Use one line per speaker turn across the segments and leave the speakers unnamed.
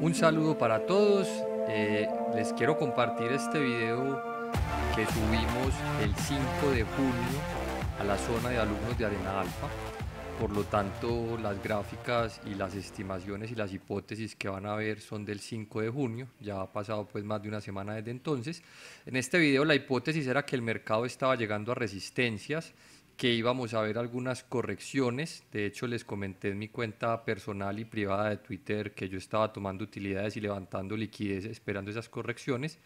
Un saludo para todos. Eh, les quiero compartir este video que subimos el 5 de junio a la zona de alumnos de Arena Alfa. Por lo tanto, las gráficas y las estimaciones y las hipótesis que van a ver son del 5 de junio. Ya ha pasado pues más de una semana desde entonces. En este video la hipótesis era que el mercado estaba llegando a resistencias que íbamos a ver algunas correcciones. De hecho, les comenté en mi cuenta personal y privada de Twitter que yo estaba tomando utilidades y levantando liquidez esperando esas correcciones.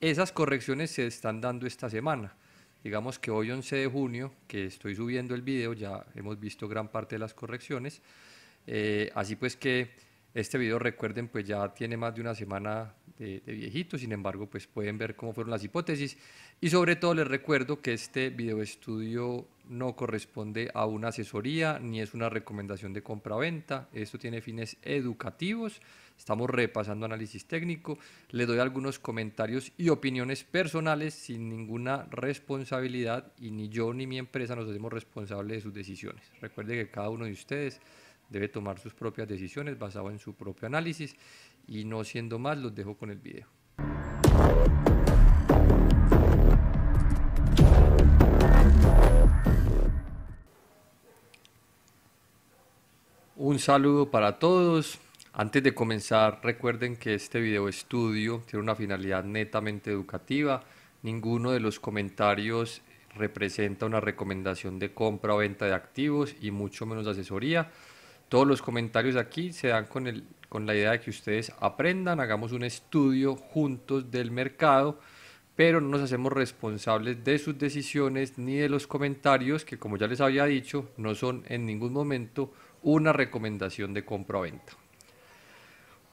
Esas correcciones se están dando esta semana. Digamos que hoy 11 de junio, que estoy subiendo el video, ya hemos visto gran parte de las correcciones. Eh, así pues que este video, recuerden, pues ya tiene más de una semana de, de viejitos, sin embargo, pues pueden ver cómo fueron las hipótesis. Y sobre todo les recuerdo que este video estudio no corresponde a una asesoría ni es una recomendación de compra-venta. Esto tiene fines educativos. Estamos repasando análisis técnico. Le doy algunos comentarios y opiniones personales sin ninguna responsabilidad y ni yo ni mi empresa nos hacemos responsables de sus decisiones. Recuerde que cada uno de ustedes debe tomar sus propias decisiones basado en su propio análisis y no siendo más, los dejo con el video. Un saludo para todos. Antes de comenzar, recuerden que este video estudio tiene una finalidad netamente educativa. Ninguno de los comentarios representa una recomendación de compra o venta de activos y mucho menos asesoría. Todos los comentarios aquí se dan con, con la idea de que ustedes aprendan, hagamos un estudio juntos del mercado, pero no nos hacemos responsables de sus decisiones ni de los comentarios que, como ya les había dicho, no son en ningún momento una recomendación de compra o venta.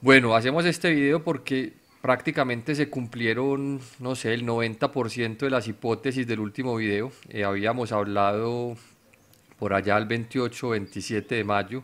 Bueno, hacemos este video porque prácticamente se cumplieron, no sé, el 90% de las hipótesis del último video. Eh, habíamos hablado por allá el 28 27 de mayo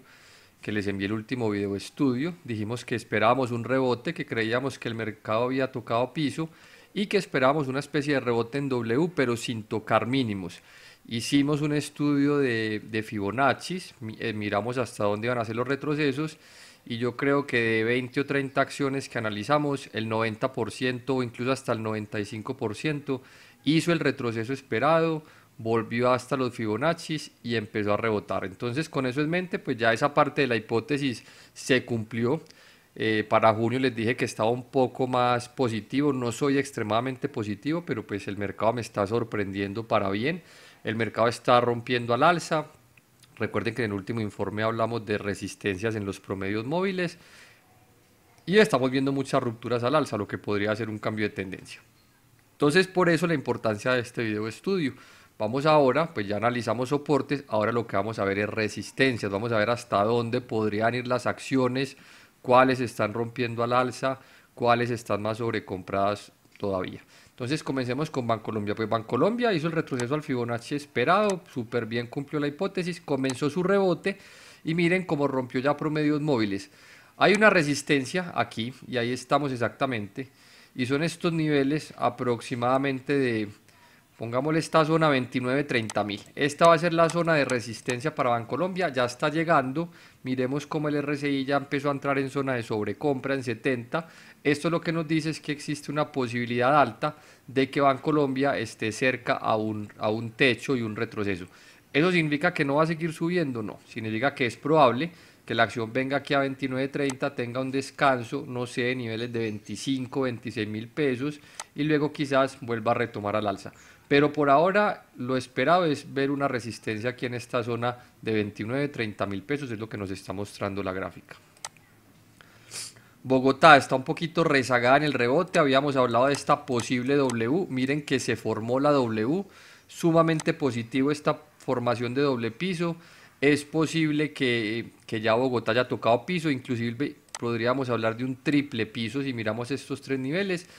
que les envié el último video estudio, dijimos que esperábamos un rebote, que creíamos que el mercado había tocado piso y que esperábamos una especie de rebote en W, pero sin tocar mínimos. Hicimos un estudio de, Fibonacci, eh, miramos hasta dónde iban a ser los retrocesos y yo creo que de 20 o 30 acciones que analizamos, el 90% o incluso hasta el 95% hizo el retroceso esperado volvió hasta los Fibonacci y empezó a rebotar. Entonces, con eso en mente, pues ya esa parte de la hipótesis se cumplió. Eh, para junio les dije que estaba un poco más positivo, no soy extremadamente positivo, pero pues el mercado me está sorprendiendo para bien. El mercado está rompiendo al alza. Recuerden que en el último informe hablamos de resistencias en los promedios móviles y estamos viendo muchas rupturas al alza, lo que podría ser un cambio de tendencia. Entonces, por eso la importancia de este video estudio. Vamos ahora, pues ya analizamos soportes, ahora lo que vamos a ver es resistencias, vamos a ver hasta dónde podrían ir las acciones, cuáles están rompiendo al alza, cuáles están más sobrecompradas todavía. Entonces comencemos con Bancolombia. Pues Bancolombia hizo el retroceso al Fibonacci esperado, súper bien cumplió la hipótesis, comenzó su rebote y miren cómo rompió ya promedios móviles. Hay una resistencia aquí y ahí estamos exactamente y son estos niveles aproximadamente de Pongámosle esta zona 29 mil. Esta va a ser la zona de resistencia para Bancolombia. Ya está llegando. Miremos cómo el RCI ya empezó a entrar en zona de sobrecompra en 70. Esto lo que nos dice es que existe una posibilidad alta de que Bancolombia esté cerca a un, a un techo y un retroceso. ¿Eso significa que no va a seguir subiendo? No. Significa que es probable que la acción venga aquí a 29.30, tenga un descanso, no sé, de niveles de 25, 26 mil pesos y luego quizás vuelva a retomar al alza. Pero por ahora lo esperado es ver una resistencia aquí en esta zona de 29, 30 mil pesos, es lo que nos está mostrando la gráfica. Bogotá está un poquito rezagada en el rebote, habíamos hablado de esta posible W, miren que se formó la W, sumamente positivo esta formación de doble piso, es posible que, que ya Bogotá haya tocado piso, inclusive podríamos hablar de un triple piso si miramos estos tres niveles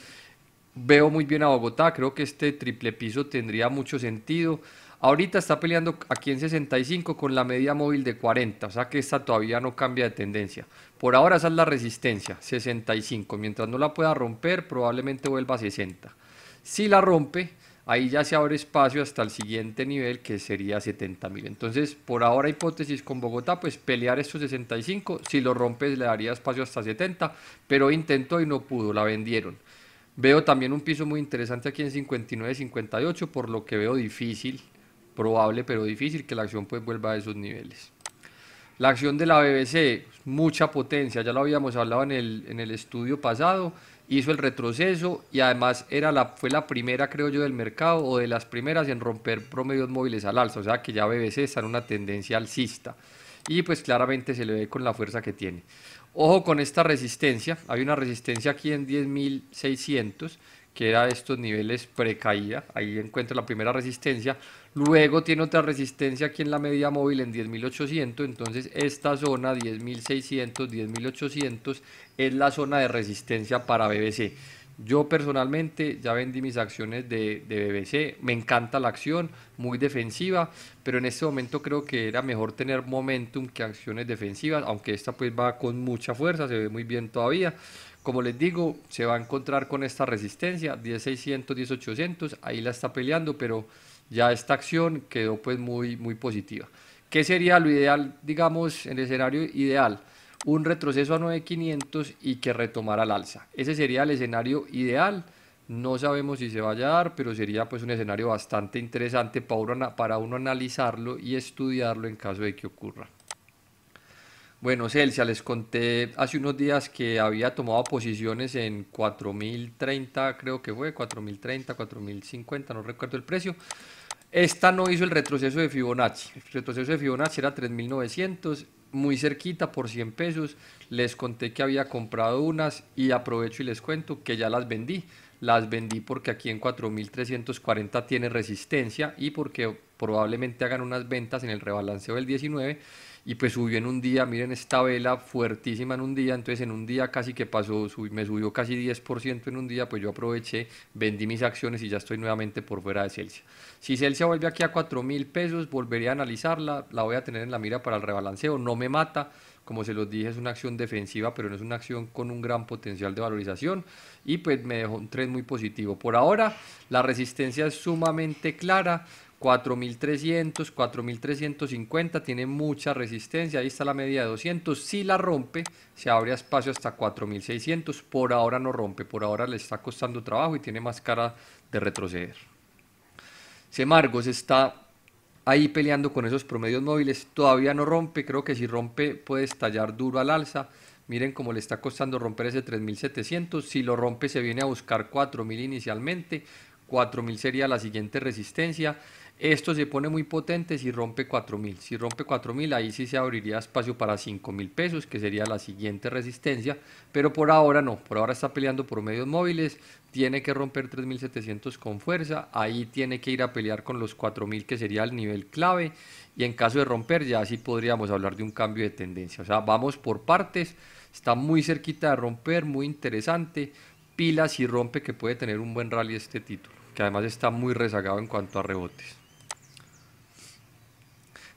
veo muy bien a Bogotá, creo que este triple piso tendría mucho sentido. Ahorita está peleando aquí en 65 con la media móvil de 40, o sea que esta todavía no cambia de tendencia. Por ahora esa es la resistencia, 65. Mientras no la pueda romper, probablemente vuelva a 60. Si la rompe, ahí ya se abre espacio hasta el siguiente nivel que sería 70.000. mil. Entonces, por ahora hipótesis con Bogotá, pues pelear estos 65, si lo rompes le daría espacio hasta 70, pero intentó y no pudo, la vendieron. Veo también un piso muy interesante aquí en 59-58, por lo que veo difícil, probable pero difícil, que la acción pues vuelva a esos niveles. La acción de la BBC, mucha potencia, ya lo habíamos hablado en el, en el estudio pasado, hizo el retroceso y además era la, fue la primera, creo yo, del mercado o de las primeras en romper promedios móviles al alza, o sea que ya BBC está en una tendencia alcista y pues claramente se le ve con la fuerza que tiene. Ojo con esta resistencia, hay una resistencia aquí en 10.600 que era estos niveles precaída, ahí encuentro la primera resistencia, luego tiene otra resistencia aquí en la media móvil en 10.800, entonces esta zona 10.600, 10.800 es la zona de resistencia para BBC. Yo personalmente ya vendí mis acciones de, BBC, me encanta la acción, muy defensiva, pero en este momento creo que era mejor tener momentum que acciones defensivas, aunque esta pues va con mucha fuerza, se ve muy bien todavía. Como les digo, se va a encontrar con esta resistencia, 10600, 1800, ahí la está peleando, pero ya esta acción quedó pues muy, muy positiva. ¿Qué sería lo ideal, digamos, en el escenario ideal? un retroceso a 9.500 y que retomara al alza. Ese sería el escenario ideal. No sabemos si se vaya a dar, pero sería pues un escenario bastante interesante para uno, para uno analizarlo y estudiarlo en caso de que ocurra. Bueno, Celsia, les conté hace unos días que había tomado posiciones en 4030, creo que fue, 4030, 4050, no recuerdo el precio. Esta no hizo el retroceso de Fibonacci. El retroceso de Fibonacci era 3900 muy cerquita por 100 pesos. Les conté que había comprado unas y aprovecho y les cuento que ya las vendí las vendí porque aquí en 4.340 tiene resistencia y porque probablemente hagan unas ventas en el rebalanceo del 19 y pues subió en un día, miren esta vela fuertísima en un día, entonces en un día casi que pasó, me subió casi 10% en un día, pues yo aproveché, vendí mis acciones y ya estoy nuevamente por fuera de Celsius. Si Celsius vuelve aquí a 4.000 pesos, volveré a analizarla, la voy a tener en la mira para el rebalanceo, no me mata, como se los dije, es una acción defensiva, pero no es una acción con un gran potencial de valorización. Y pues me dejó un tren muy positivo. Por ahora, la resistencia es sumamente clara. 4.300, 4.350, tiene mucha resistencia, ahí está la media de 200, si la rompe se abre espacio hasta 4.600, por ahora no rompe, por ahora le está costando trabajo y tiene más cara de retroceder. Semargos está ahí peleando con esos promedios móviles. Todavía no rompe, creo que si rompe puede estallar duro al alza. Miren cómo le está costando romper ese 3700. Si lo rompe se viene a buscar 4000 inicialmente. 4000 sería la siguiente resistencia. Esto se pone muy potente si rompe 4000. Si rompe 4000, ahí sí se abriría espacio para 5000 pesos, que sería la siguiente resistencia. Pero por ahora no, por ahora está peleando por medios móviles. Tiene que romper 3700 con fuerza. Ahí tiene que ir a pelear con los 4000, que sería el nivel clave. Y en caso de romper, ya sí podríamos hablar de un cambio de tendencia. O sea, vamos por partes. Está muy cerquita de romper, muy interesante. Pilas si rompe que puede tener un buen rally este título, que además está muy rezagado en cuanto a rebotes.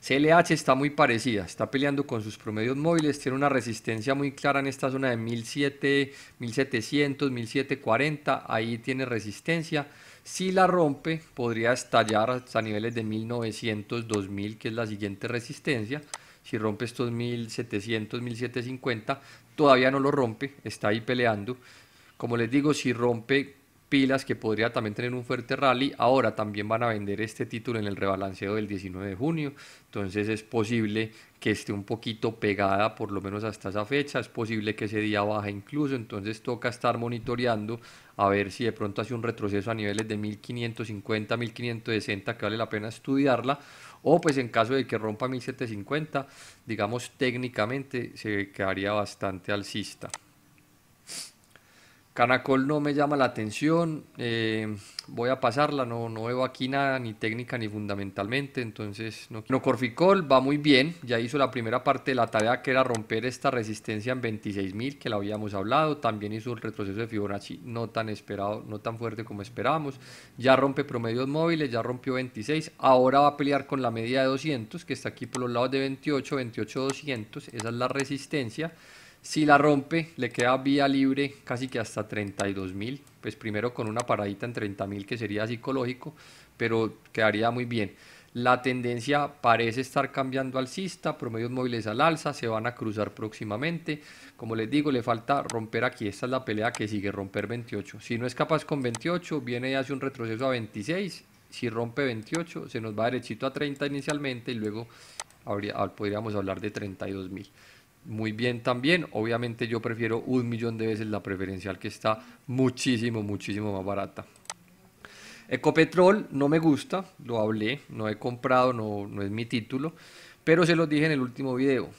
CLH está muy parecida, está peleando con sus promedios móviles, tiene una resistencia muy clara en esta zona de 1700, 1740, ahí tiene resistencia. Si la rompe, podría estallar hasta niveles de 1900, 2000, que es la siguiente resistencia. Si rompe estos 1700, 1750, todavía no lo rompe, está ahí peleando. Como les digo, si rompe pilas que podría también tener un fuerte rally. Ahora también van a vender este título en el rebalanceo del 19 de junio, entonces es posible que esté un poquito pegada por lo menos hasta esa fecha, es posible que ese día baje incluso, entonces toca estar monitoreando a ver si de pronto hace un retroceso a niveles de 1550, 1560 que vale la pena estudiarla o pues en caso de que rompa 1750, digamos técnicamente se quedaría bastante alcista. Canacol no me llama la atención, eh, voy a pasarla, no, no veo aquí nada, ni técnica ni fundamentalmente, entonces no. Corficol va muy bien, ya hizo la primera parte de la tarea que era romper esta resistencia en 26.000 que la habíamos hablado, también hizo el retroceso de Fibonacci no tan esperado, no tan fuerte como esperábamos, ya rompe promedios móviles, ya rompió 26, ahora va a pelear con la media de 200 que está aquí por los lados de 28, 28, 200, esa es la resistencia. Si la rompe, le queda vía libre casi que hasta 32.000, Pues primero con una paradita en 30.000 que sería psicológico, pero quedaría muy bien. La tendencia parece estar cambiando alcista, promedios móviles al alza, se van a cruzar próximamente. Como les digo, le falta romper aquí. Esta es la pelea que sigue, romper 28. Si no es capaz con 28, viene y hace un retroceso a 26. Si rompe 28, se nos va derechito a 30 inicialmente y luego podríamos hablar de 32.000 muy bien también. Obviamente yo prefiero un millón de veces la preferencial que está muchísimo, muchísimo más barata. Ecopetrol no me gusta, lo hablé, no he comprado, no, es mi título, pero se los dije en el último video.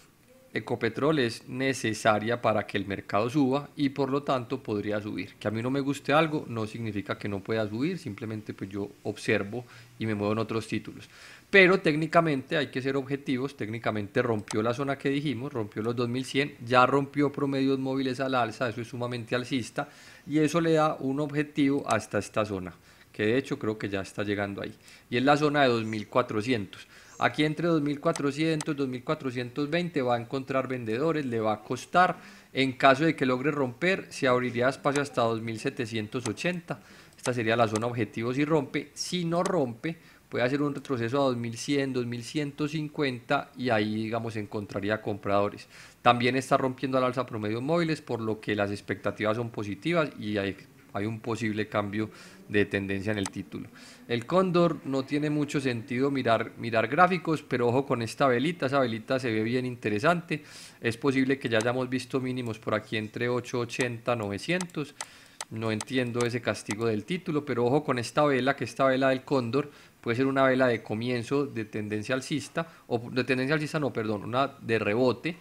Ecopetrol es necesaria para que el mercado suba y por lo tanto podría subir. Que a mí no me guste algo no significa que no pueda subir, simplemente pues yo observo y me muevo en otros títulos pero técnicamente hay que ser objetivos, técnicamente rompió la zona que dijimos, rompió los 2100, ya rompió promedios móviles al alza, eso es sumamente alcista y eso le da un objetivo hasta esta zona, que de hecho creo que ya está llegando ahí, y es la zona de 2400. Aquí entre 2400 y 2420 va a encontrar vendedores, le va a costar, en caso de que logre romper, se abriría espacio hasta 2780. Esta sería la zona objetivo si rompe, si no rompe puede hacer un retroceso a 2100, 2150 y ahí, digamos, encontraría compradores. También está rompiendo al alza promedio móviles, por lo que las expectativas son positivas y hay, un posible cambio de tendencia en el título. El cóndor no tiene mucho sentido mirar, mirar gráficos, pero ojo con esta velita, esa velita se ve bien interesante. Es posible que ya hayamos visto mínimos por aquí entre 880, 900. No entiendo ese castigo del título, pero ojo con esta vela, que esta vela del cóndor puede ser una vela de comienzo de tendencia alcista, o de tendencia alcista no, perdón, una de rebote.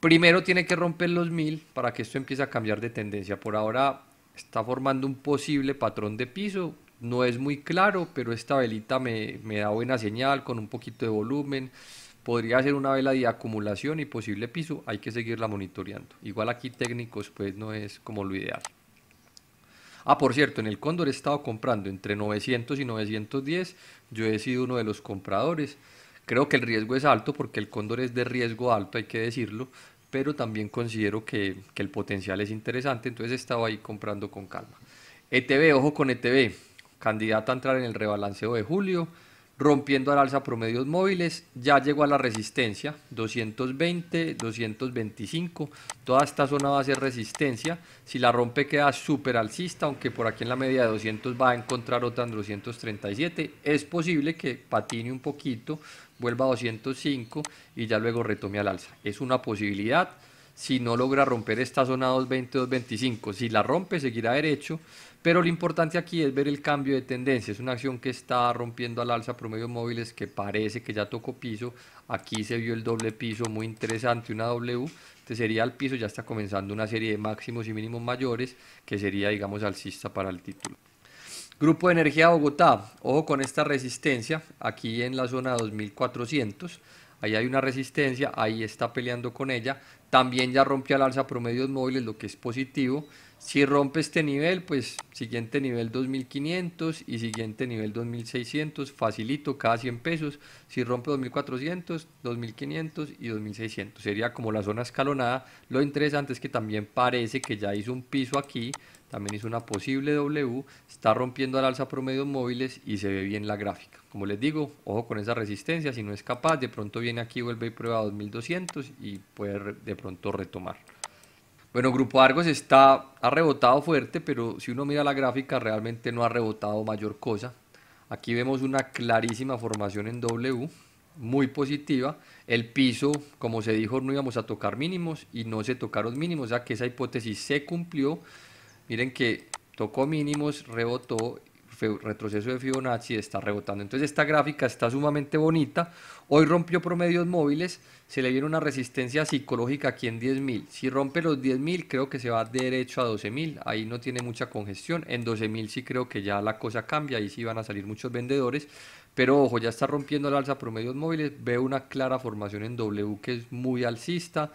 Primero tiene que romper los 1000 para que esto empiece a cambiar de tendencia. Por ahora está formando un posible patrón de piso, no es muy claro, pero esta velita me, me da buena señal con un poquito de volumen. Podría ser una vela de acumulación y posible piso, hay que seguirla monitoreando. Igual aquí técnicos pues no es como lo ideal. Ah, por cierto, en el Cóndor he estado comprando entre 900 y 910. Yo he sido uno de los compradores. Creo que el riesgo es alto porque el Cóndor es de riesgo alto, hay que decirlo, pero también considero que, el potencial es interesante, entonces he estado ahí comprando con calma. ETB, ojo con ETB, candidata a entrar en el rebalanceo de julio rompiendo al alza promedios móviles, ya llegó a la resistencia, 220, 225, toda esta zona va a ser resistencia, si la rompe queda súper alcista, aunque por aquí en la media de 200 va a encontrar otra en 237, es posible que patine un poquito, vuelva a 205 y ya luego retome al alza, es una posibilidad, si no logra romper esta zona 220-225, si la rompe seguirá derecho, pero lo importante aquí es ver el cambio de tendencia. Es una acción que está rompiendo al alza promedios móviles que parece que ya tocó piso. Aquí se vio el doble piso, muy interesante, una W. Este sería el piso, ya está comenzando una serie de máximos y mínimos mayores que sería, digamos, alcista para el título. Grupo de Energía Bogotá, ojo con esta resistencia, aquí en la zona 2400 ahí hay una resistencia, ahí está peleando con ella. También ya rompió al alza promedios móviles, lo que es positivo. Si rompe este nivel, pues siguiente nivel 2500 y siguiente nivel 2600, facilito cada 100 pesos. Si rompe 2400, 2500 y 2600, sería como la zona escalonada. Lo interesante es que también parece que ya hizo un piso aquí, también hizo una posible W, está rompiendo al alza promedios móviles y se ve bien la gráfica. Como les digo, ojo con esa resistencia, si no es capaz, de pronto viene aquí, vuelve y prueba 2200 y puede de pronto retomar. Bueno, Grupo Argos está, ha rebotado fuerte, pero si uno mira la gráfica realmente no ha rebotado mayor cosa. Aquí vemos una clarísima formación en W, muy positiva. El piso, como se dijo, no íbamos a tocar mínimos y no se tocaron mínimos, ya que esa hipótesis se cumplió. Miren que tocó mínimos, rebotó retroceso de Fibonacci está rebotando. Entonces esta gráfica está sumamente bonita. Hoy rompió promedios móviles, se le viene una resistencia psicológica aquí en 10.000. Si rompe los 10.000 creo que se va derecho a 12.000, ahí no tiene mucha congestión. En 12.000 sí creo que ya la cosa cambia, ahí sí van a salir muchos vendedores. Pero ojo, ya está rompiendo la alza promedios móviles, veo una clara formación en W que es muy alcista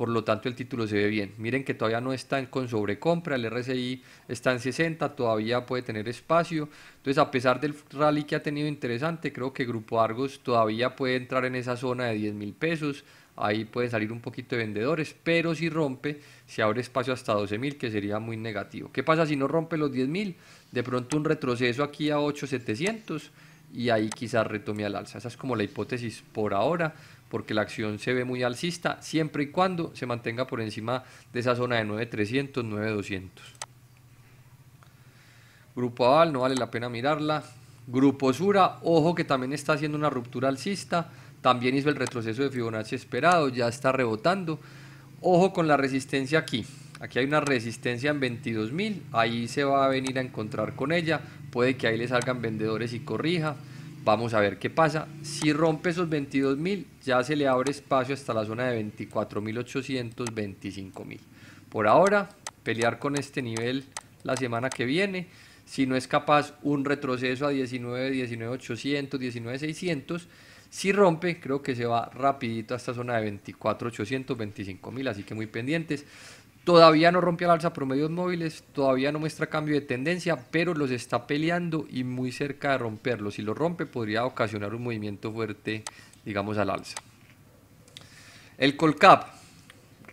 por lo tanto el título se ve bien. Miren que todavía no están con sobrecompra, el RSI está en 60, todavía puede tener espacio. Entonces, a pesar del rally que ha tenido interesante, creo que Grupo Argos todavía puede entrar en esa zona de 10 mil pesos. Ahí puede salir un poquito de vendedores, pero si rompe, se abre espacio hasta 12 mil, que sería muy negativo. ¿Qué pasa si no rompe los 10 mil? De pronto un retroceso aquí a 8,700 y ahí quizás retome al alza. Esa es como la hipótesis por ahora porque la acción se ve muy alcista, siempre y cuando se mantenga por encima de esa zona de 9.300, 9.200. Grupo Aval, no vale la pena mirarla. Grupo Sura, ojo que también está haciendo una ruptura alcista, también hizo el retroceso de Fibonacci esperado, ya está rebotando. Ojo con la resistencia aquí. Aquí hay una resistencia en 22.000, ahí se va a venir a encontrar con ella, puede que ahí le salgan vendedores y corrija. Vamos a ver qué pasa. Si rompe esos 22.000, ya se le abre espacio hasta la zona de 24.825.000. Por ahora, pelear con este nivel la semana que viene. Si no es capaz, un retroceso a 19, 19.800, 19.600. Si rompe, creo que se va rapidito a esta zona de 24.800, 25.000. Así que muy pendientes. Todavía no rompe al alza promedios móviles, todavía no muestra cambio de tendencia, pero los está peleando y muy cerca de romperlos. Si lo rompe podría ocasionar un movimiento fuerte, digamos, al alza. El Colcap,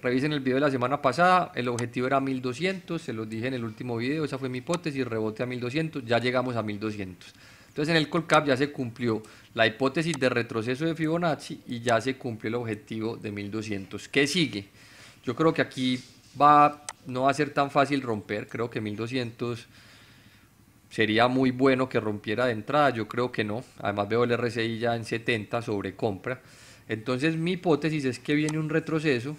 revisen el video de la semana pasada, el objetivo era 1200, se los dije en el último video, esa fue mi hipótesis, rebote a 1200, ya llegamos a 1200. Entonces en el Colcap ya se cumplió la hipótesis de retroceso de Fibonacci y ya se cumplió el objetivo de 1200. ¿Qué sigue? Yo creo que aquí va, no va a ser tan fácil romper, creo que 1200 sería muy bueno que rompiera de entrada, yo creo que no, además veo el RCI ya en 70 sobre compra, entonces mi hipótesis es que viene un retroceso,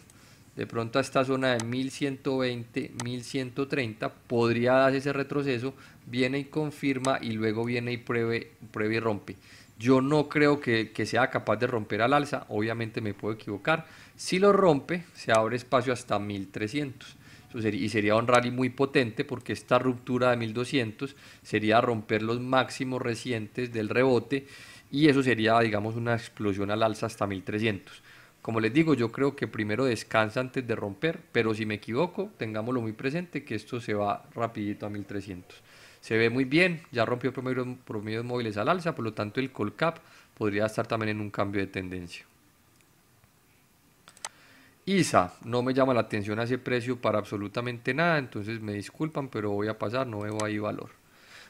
de pronto a esta zona de 1120, 1130, podría darse ese retroceso, viene y confirma y luego viene y pruebe y rompe. Yo no creo que, sea capaz de romper al alza, obviamente me puedo equivocar. Si lo rompe, se abre espacio hasta 1300. y sería un rally muy potente porque esta ruptura de 1200 sería romper los máximos recientes del rebote y eso sería, digamos, una explosión al alza hasta 1300. Como les digo, yo creo que primero descansa antes de romper, pero si me equivoco, tengámoslo muy presente que esto se va rapidito a 1300 se ve muy bien, ya rompió promedios, promedios móviles al alza, por lo tanto el Colcap podría estar también en un cambio de tendencia. ISA, no me llama la atención a ese precio para absolutamente nada, entonces me disculpan, pero voy a pasar, no veo ahí valor.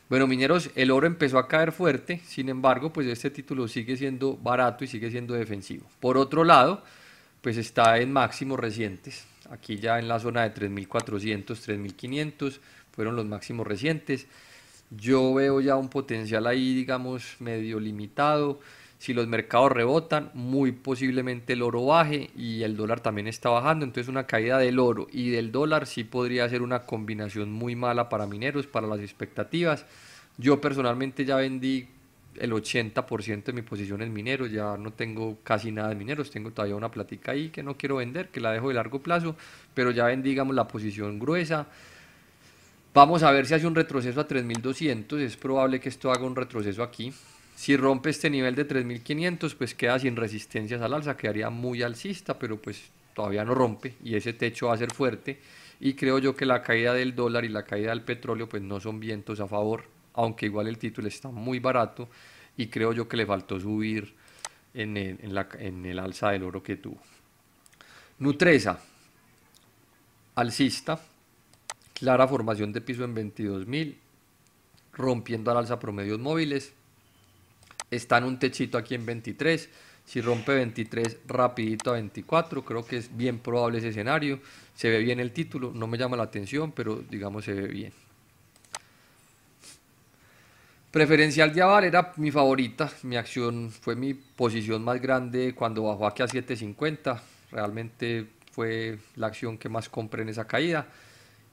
Bueno, mineros, el oro empezó a caer fuerte, sin embargo, pues este título sigue siendo barato y sigue siendo defensivo. Por otro lado, pues está en máximos recientes, aquí ya en la zona de 3.400, 3.500 fueron los máximos recientes. Yo veo ya un potencial ahí, digamos, medio limitado. Si los mercados rebotan, muy posiblemente el oro baje y el dólar también está bajando. Entonces una caída del oro y del dólar sí podría ser una combinación muy mala para mineros, para las expectativas. Yo personalmente ya vendí el 80% de mi posición en mineros, ya no tengo casi nada de mineros, tengo todavía una platica ahí que no quiero vender, que la dejo de largo plazo, pero ya vendí, digamos, la posición gruesa. Vamos a ver si hace un retroceso a 3200, es probable que esto haga un retroceso aquí. Si rompe este nivel de 3500, pues queda sin resistencias al alza, quedaría muy alcista, pero pues todavía no rompe y ese techo va a ser fuerte. Y creo yo que la caída del dólar y la caída del petróleo pues no son vientos a favor, aunque igual el título está muy barato y creo yo que le faltó subir en el, alza del oro que tuvo. Nutresa, alcista, Clara formación de piso en 22.000, rompiendo al alza promedios móviles. Está en un techito aquí en 23. Si rompe 23, rapidito a 24. Creo que es bien probable ese escenario. Se ve bien el título. No me llama la atención, pero digamos se ve bien. Preferencial de Aval era mi favorita, mi acción fue mi posición más grande cuando bajó aquí a 7.50, realmente fue la acción que más compré en esa caída.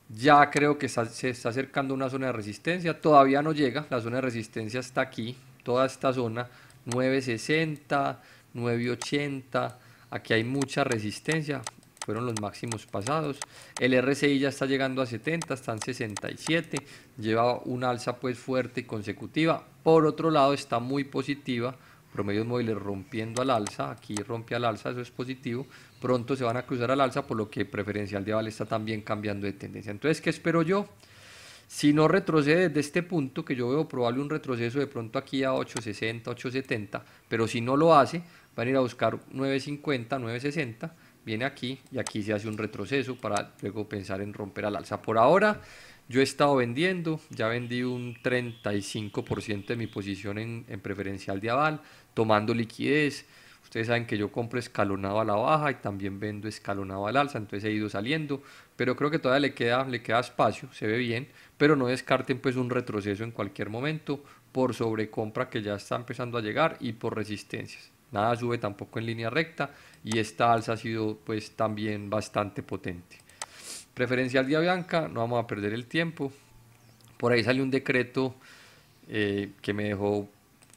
Ya creo que se está acercando una zona de resistencia. Todavía no llega. La zona de resistencia está aquí. Toda esta zona. 960, 980. Aquí hay mucha resistencia. Fueron los máximos pasados. El RSI ya está llegando a 70, está en 67. Lleva una alza pues fuerte y consecutiva. Por otro lado está muy positiva promedio móviles rompiendo al alza, aquí rompe al alza, eso es positivo, pronto se van a cruzar al alza, por lo que preferencial de aval está también cambiando de tendencia. Entonces, ¿qué espero yo? Si no retrocede desde este punto, que yo veo probable un retroceso de pronto aquí a 860, 870, pero si no lo hace, van a ir a buscar 950, 960, viene aquí y aquí se hace un retroceso para luego pensar en romper al alza. Por ahora, yo he estado vendiendo, ya vendí un 35% de mi posición en, en preferencial de aval, tomando liquidez Ustedes saben que yo compro escalonado a la baja y también vendo escalonado al alza, entonces he ido saliendo, pero creo que todavía le queda, le queda espacio, se ve bien, pero no descarten pues un retroceso en cualquier momento por sobrecompra que ya está empezando a llegar y por resistencias. Nada sube tampoco en línea recta y esta alza ha sido pues también bastante potente. Preferencial día blanca, no vamos a perder el tiempo. Por ahí salió un decreto eh, que me dejó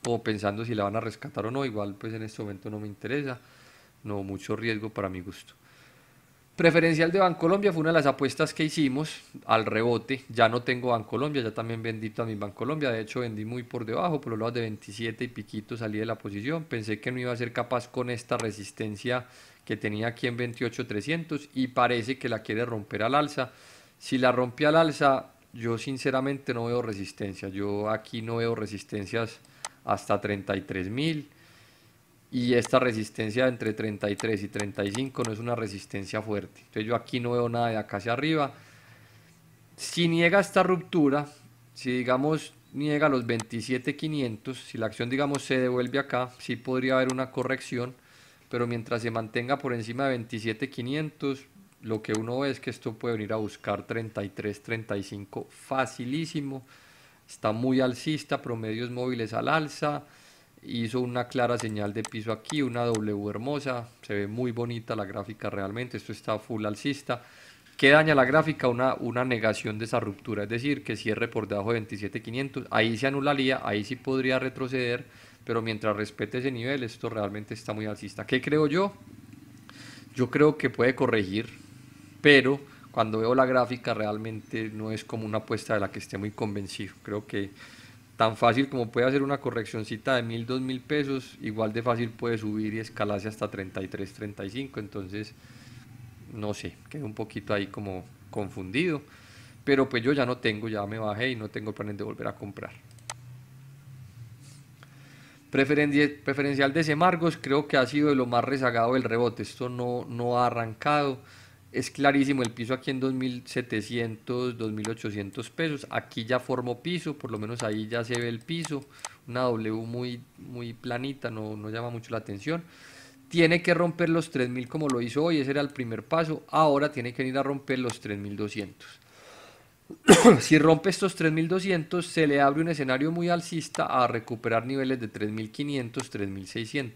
o pensando si la van a rescatar o no. Igual pues en este momento no me interesa, no mucho riesgo para mi gusto. Preferencial de Bancolombia fue una de las apuestas que hicimos al rebote. Ya no tengo Colombia ya también vendí a mi Colombia De hecho, vendí muy por debajo, por los lados de 27 y piquito salí de la posición. Pensé que no iba a ser capaz con esta resistencia que tenía aquí en 28.300 y parece que la quiere romper al alza. Si la rompe al alza, yo sinceramente no veo resistencia. Yo aquí no veo resistencias hasta 33.000, Y esta resistencia entre 33 y 35 no es una resistencia fuerte. Entonces yo aquí no veo nada de acá hacia arriba. Si niega esta ruptura, si digamos niega los 27,500, si la acción digamos se devuelve acá, sí podría haber una corrección, pero mientras se mantenga por encima de 27,500, lo que uno ve es que esto puede venir a buscar 33, 35 facilísimo está muy alcista, promedios móviles al alza, hizo una clara señal de piso aquí, una W hermosa, se ve muy bonita la gráfica realmente, esto está full alcista. ¿Qué daña la gráfica? Una, una negación de esa ruptura, es decir, que cierre por debajo de 27.500, ahí se anularía, ahí sí podría retroceder, pero mientras respete ese nivel, esto realmente está muy alcista. ¿Qué creo yo? Yo creo que puede corregir, pero cuando veo la gráfica realmente no es como una apuesta de la que esté muy convencido. Creo que tan fácil como puede hacer una correccioncita de mil, dos mil pesos, igual de fácil puede subir y escalarse hasta 33, 35. Entonces, no sé, quedé un poquito ahí como confundido. Pero pues yo ya no tengo, ya me bajé y no tengo planes de volver a comprar. Preferencial de Semargos creo que ha sido de lo más rezagado del rebote. Esto no, no ha arrancado es clarísimo el piso aquí en 2.700, 2.800 pesos. Aquí ya formó piso, por lo menos ahí ya se ve el piso. Una W muy, muy planita, no, no llama mucho la atención. Tiene que romper los 3.000 como lo hizo hoy, ese era el primer paso. Ahora tiene que ir a romper los 3.200. si rompe estos 3.200, se le abre un escenario muy alcista a recuperar niveles de 3.500, 3.600.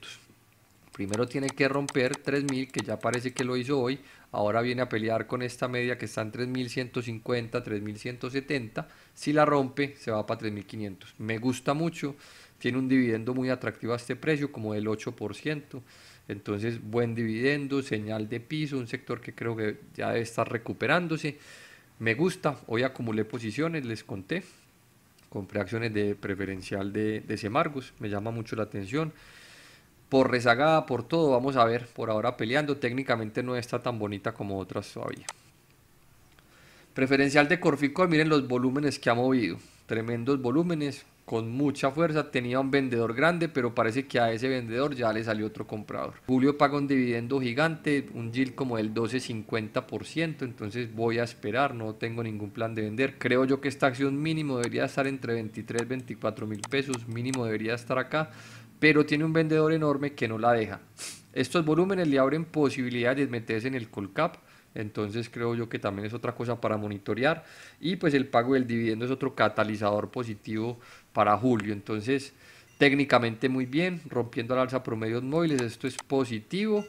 Primero tiene que romper 3000, que ya parece que lo hizo hoy. Ahora viene a pelear con esta media que está en 3150, 3170. Si la rompe, se va para 3500. Me gusta mucho. Tiene un dividendo muy atractivo a este precio, como del 8%. Entonces, buen dividendo, señal de piso, un sector que creo que ya debe estar recuperándose. Me gusta. Hoy acumulé posiciones, les conté. Compré acciones de preferencial de, de Me llama mucho la atención por rezagada, por todo, vamos a ver, por ahora peleando, técnicamente no está tan bonita como otras todavía. Preferencial de Corfico, miren los volúmenes que ha movido, tremendos volúmenes, con mucha fuerza, tenía un vendedor grande, pero parece que a ese vendedor ya le salió otro comprador. Julio paga un dividendo gigante, un yield como del 12.50%. entonces voy a esperar, no tengo ningún plan de vender. Creo yo que esta acción mínimo debería estar entre 23 24 mil pesos, mínimo debería estar acá pero tiene un vendedor enorme que no la deja. Estos volúmenes le abren posibilidades de meterse en el Colcap, entonces creo yo que también es otra cosa para monitorear. Y pues el pago del dividendo es otro catalizador positivo para julio. Entonces, técnicamente muy bien, rompiendo la alza promedios móviles, esto es positivo.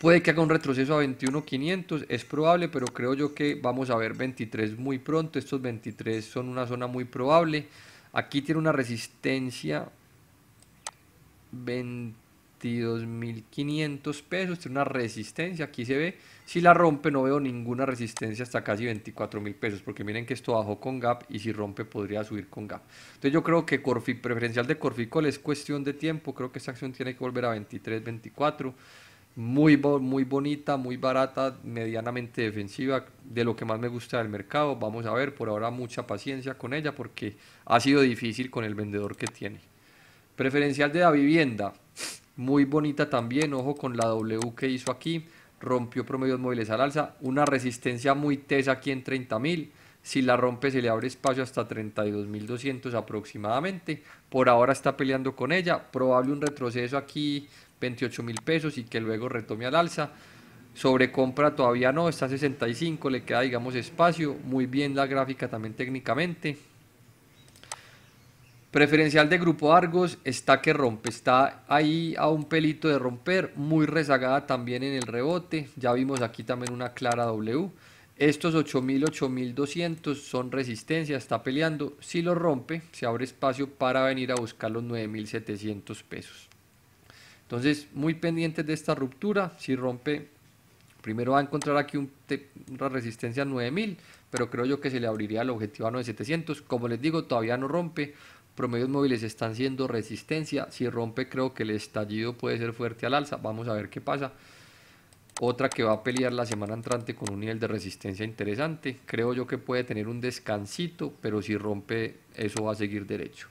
Puede que haga un retroceso a 21,500, es probable, pero creo yo que vamos a ver 23 muy pronto. Estos 23 son una zona muy probable. Aquí tiene una resistencia 22.500 pesos, tiene una resistencia, aquí se ve, si la rompe no veo ninguna resistencia hasta casi 24.000 pesos, porque miren que esto bajó con gap y si rompe podría subir con gap. Entonces yo creo que Corfi, preferencial de Corficol es cuestión de tiempo, creo que esta acción tiene que volver a 23, 24 muy, muy bonita, muy barata, medianamente defensiva, de lo que más me gusta del mercado. Vamos a ver, por ahora mucha paciencia con ella porque ha sido difícil con el vendedor que tiene. Preferencial de la vivienda, muy bonita también, ojo con la W que hizo aquí, rompió promedios móviles al alza, una resistencia muy tesa aquí en 30.000, si la rompe se le abre espacio hasta 32.200 aproximadamente, por ahora está peleando con ella, probable un retroceso aquí 28.000 pesos y que luego retome al alza, sobre compra todavía no, está a 65, le queda digamos espacio, muy bien la gráfica también técnicamente, Preferencial de Grupo Argos está que rompe, está ahí a un pelito de romper, muy rezagada también en el rebote. Ya vimos aquí también una clara W. Estos 8000, 8200 son resistencia, está peleando. Si lo rompe, se abre espacio para venir a buscar los 9700 pesos. Entonces, muy pendientes de esta ruptura. Si rompe, primero va a encontrar aquí una resistencia 9000, pero creo yo que se le abriría el objetivo a 9700. Como les digo, todavía no rompe promedios móviles están siendo resistencia. Si rompe, creo que el estallido puede ser fuerte al alza. Vamos a ver qué pasa. Otra que va a pelear la semana entrante con un nivel de resistencia interesante. Creo yo que puede tener un descansito, pero si rompe, eso va a seguir derecho.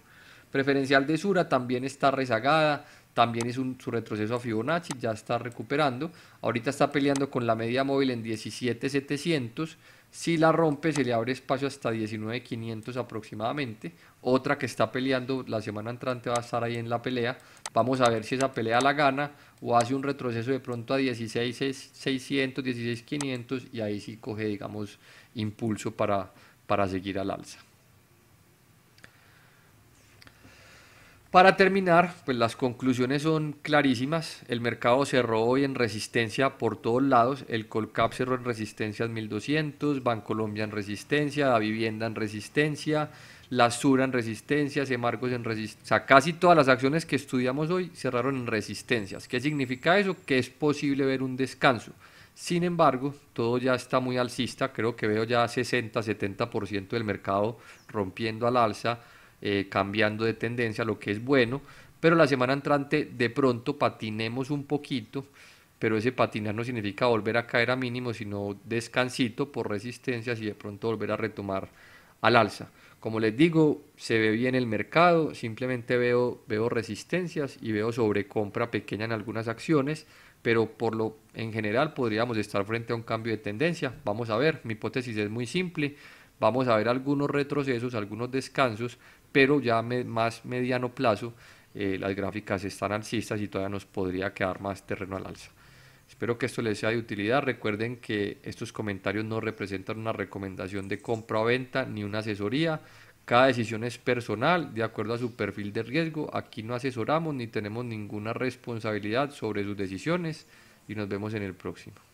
Preferencial de Sura también está rezagada también es un, su retroceso a Fibonacci, ya está recuperando. Ahorita está peleando con la media móvil en 17,700. Si la rompe, se le abre espacio hasta 19,500 aproximadamente. Otra que está peleando la semana entrante va a estar ahí en la pelea. Vamos a ver si esa pelea la gana o hace un retroceso de pronto a 16,600, 16,500 y ahí sí coge, digamos, impulso para, para seguir al alza. Para terminar, pues las conclusiones son clarísimas. El mercado cerró hoy en resistencia por todos lados. El Colcap cerró en resistencia 1200, Bancolombia en resistencia, La Vivienda en resistencia, La Sura en resistencia, Semarcos en resistencia. O sea, casi todas las acciones que estudiamos hoy cerraron en resistencias. ¿Qué significa eso? Que es posible ver un descanso. Sin embargo, todo ya está muy alcista, creo que veo ya 60-70% del mercado rompiendo al alza eh, cambiando de tendencia, lo que es bueno, pero la semana entrante de pronto patinemos un poquito, pero ese patinar no significa volver a caer a mínimo, sino descansito por resistencias y de pronto volver a retomar al alza. Como les digo, se ve bien el mercado, simplemente veo, veo resistencias y veo sobrecompra pequeña en algunas acciones, pero por lo en general podríamos estar frente a un cambio de tendencia. Vamos a ver, mi hipótesis es muy simple, vamos a ver algunos retrocesos, algunos descansos, pero ya a más mediano plazo eh, las gráficas están alcistas y todavía nos podría quedar más terreno al alza. Espero que esto les sea de utilidad. Recuerden que estos comentarios no representan una recomendación de compra o venta ni una asesoría. Cada decisión es personal, de acuerdo a su perfil de riesgo. Aquí no asesoramos ni tenemos ninguna responsabilidad sobre sus decisiones y nos vemos en el próximo.